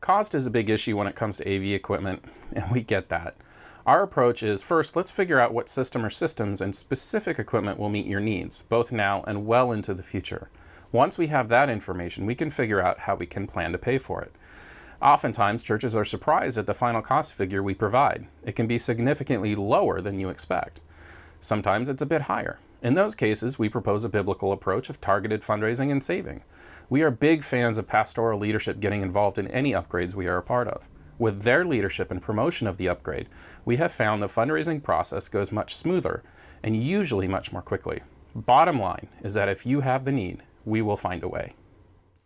Cost is a big issue when it comes to AV equipment, and we get that. Our approach is first, let's figure out what system or systems and specific equipment will meet your needs, both now and well into the future. Once we have that information, we can figure out how we can plan to pay for it. Oftentimes, churches are surprised at the final cost figure we provide. It can be significantly lower than you expect. Sometimes it's a bit higher. In those cases, we propose a biblical approach of targeted fundraising and saving. We are big fans of pastoral leadership getting involved in any upgrades we are a part of. With their leadership and promotion of the upgrade, we have found the fundraising process goes much smoother and usually much more quickly. Bottom line is that if you have the need, we will find a way.